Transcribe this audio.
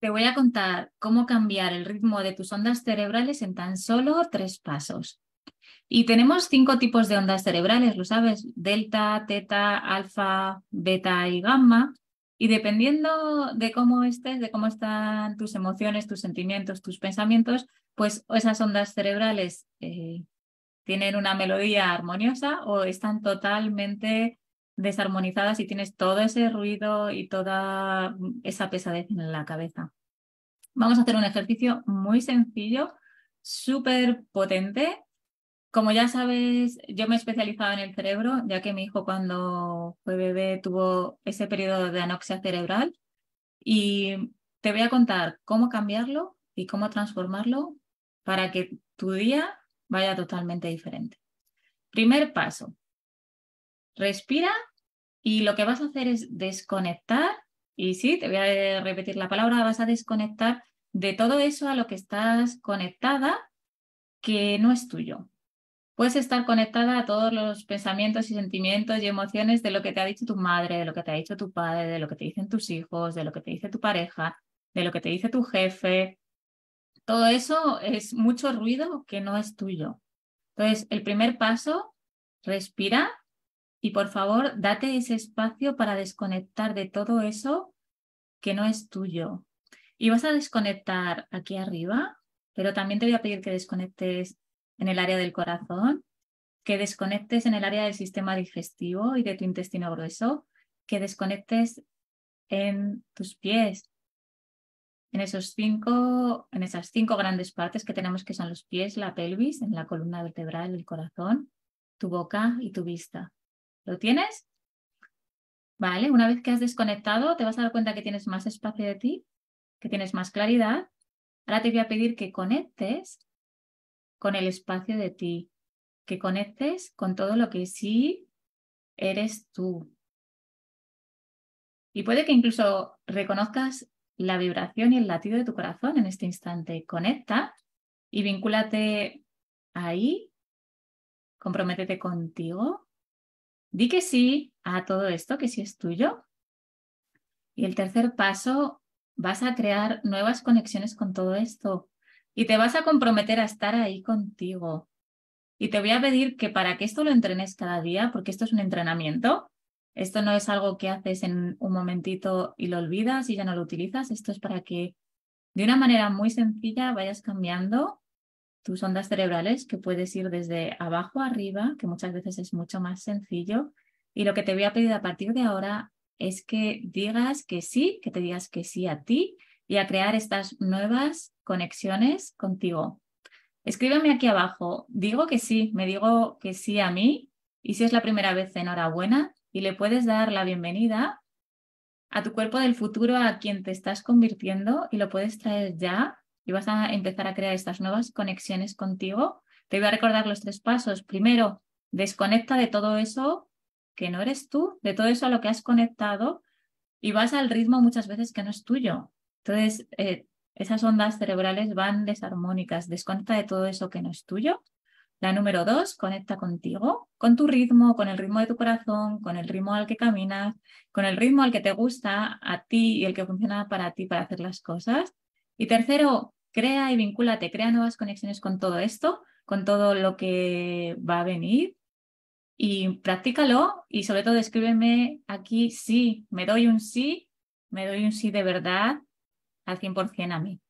Te voy a contar cómo cambiar el ritmo de tus ondas cerebrales en tan solo tres pasos. Y tenemos cinco tipos de ondas cerebrales, lo sabes, delta, teta, alfa, beta y gamma. Y dependiendo de cómo estés, de cómo están tus emociones, tus sentimientos, tus pensamientos, pues esas ondas cerebrales eh, tienen una melodía armoniosa o están totalmente desarmonizadas y tienes todo ese ruido y toda esa pesadez en la cabeza. Vamos a hacer un ejercicio muy sencillo, súper potente. Como ya sabes, yo me he especializado en el cerebro, ya que mi hijo cuando fue bebé tuvo ese periodo de anoxia cerebral. Y te voy a contar cómo cambiarlo y cómo transformarlo para que tu día vaya totalmente diferente. Primer paso, respira y lo que vas a hacer es desconectar, y sí, te voy a eh, repetir la palabra, vas a desconectar de todo eso a lo que estás conectada que no es tuyo. Puedes estar conectada a todos los pensamientos y sentimientos y emociones de lo que te ha dicho tu madre, de lo que te ha dicho tu padre, de lo que te dicen tus hijos, de lo que te dice tu pareja, de lo que te dice tu jefe. Todo eso es mucho ruido que no es tuyo. Entonces, el primer paso, respira y por favor, date ese espacio para desconectar de todo eso que no es tuyo. Y vas a desconectar aquí arriba, pero también te voy a pedir que desconectes en el área del corazón, que desconectes en el área del sistema digestivo y de tu intestino grueso, que desconectes en tus pies, en, esos cinco, en esas cinco grandes partes que tenemos que son los pies, la pelvis, en la columna vertebral, el corazón, tu boca y tu vista. ¿Lo tienes? Vale, una vez que has desconectado, te vas a dar cuenta que tienes más espacio de ti, que tienes más claridad. Ahora te voy a pedir que conectes con el espacio de ti, que conectes con todo lo que sí eres tú. Y puede que incluso reconozcas la vibración y el latido de tu corazón en este instante. Conecta y vincúlate ahí, comprométete contigo, Di que sí a todo esto, que sí es tuyo. Y el tercer paso, vas a crear nuevas conexiones con todo esto y te vas a comprometer a estar ahí contigo. Y te voy a pedir que para que esto lo entrenes cada día, porque esto es un entrenamiento, esto no es algo que haces en un momentito y lo olvidas y ya no lo utilizas, esto es para que de una manera muy sencilla vayas cambiando tus ondas cerebrales, que puedes ir desde abajo arriba, que muchas veces es mucho más sencillo. Y lo que te voy a pedir a partir de ahora es que digas que sí, que te digas que sí a ti y a crear estas nuevas conexiones contigo. Escríbeme aquí abajo, digo que sí, me digo que sí a mí y si es la primera vez, enhorabuena y le puedes dar la bienvenida a tu cuerpo del futuro, a quien te estás convirtiendo y lo puedes traer ya y vas a empezar a crear estas nuevas conexiones contigo. Te voy a recordar los tres pasos. Primero, desconecta de todo eso que no eres tú, de todo eso a lo que has conectado y vas al ritmo muchas veces que no es tuyo. Entonces, eh, esas ondas cerebrales van desarmónicas. Desconecta de todo eso que no es tuyo. La número dos, conecta contigo, con tu ritmo, con el ritmo de tu corazón, con el ritmo al que caminas, con el ritmo al que te gusta a ti y el que funciona para ti para hacer las cosas. Y tercero, crea y vincúlate, crea nuevas conexiones con todo esto, con todo lo que va a venir y practícalo y sobre todo escríbeme aquí sí, me doy un sí, me doy un sí de verdad al 100% a mí.